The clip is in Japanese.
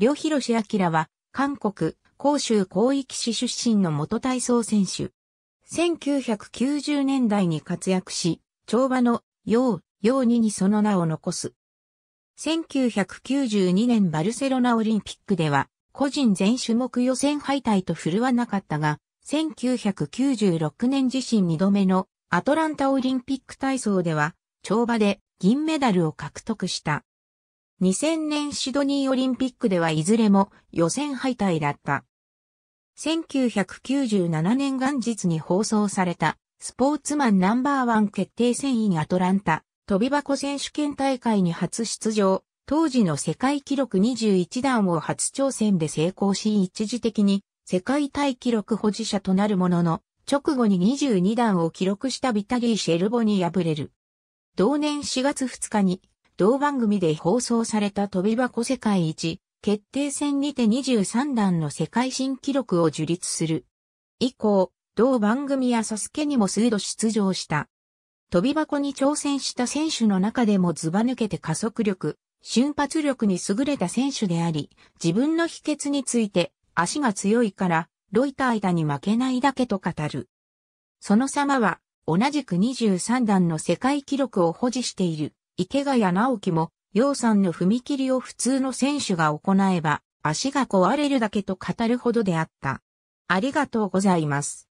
両広志明は、韓国、広州広域市出身の元体操選手。1990年代に活躍し、跳馬の、よう、ようににその名を残す。1992年バルセロナオリンピックでは、個人全種目予選敗退と振るわなかったが、1996年自身2度目のアトランタオリンピック体操では、跳馬で銀メダルを獲得した。2000年シドニーオリンピックではいずれも予選敗退だった。1997年元日に放送されたスポーツマンナンバーワン決定戦員アトランタ飛び箱選手権大会に初出場、当時の世界記録21段を初挑戦で成功し一時的に世界大記録保持者となるものの、直後に22段を記録したビタリー・シェルボに敗れる。同年4月2日に同番組で放送された飛び箱世界一決定戦にて23段の世界新記録を樹立する。以降、同番組やサスケにも数度出場した。飛び箱に挑戦した選手の中でもズバ抜けて加速力、瞬発力に優れた選手であり、自分の秘訣について足が強いから、ロイター間に負けないだけと語る。その様は、同じく23段の世界記録を保持している。池谷直樹も、洋さんの踏切を普通の選手が行えば、足が壊れるだけと語るほどであった。ありがとうございます。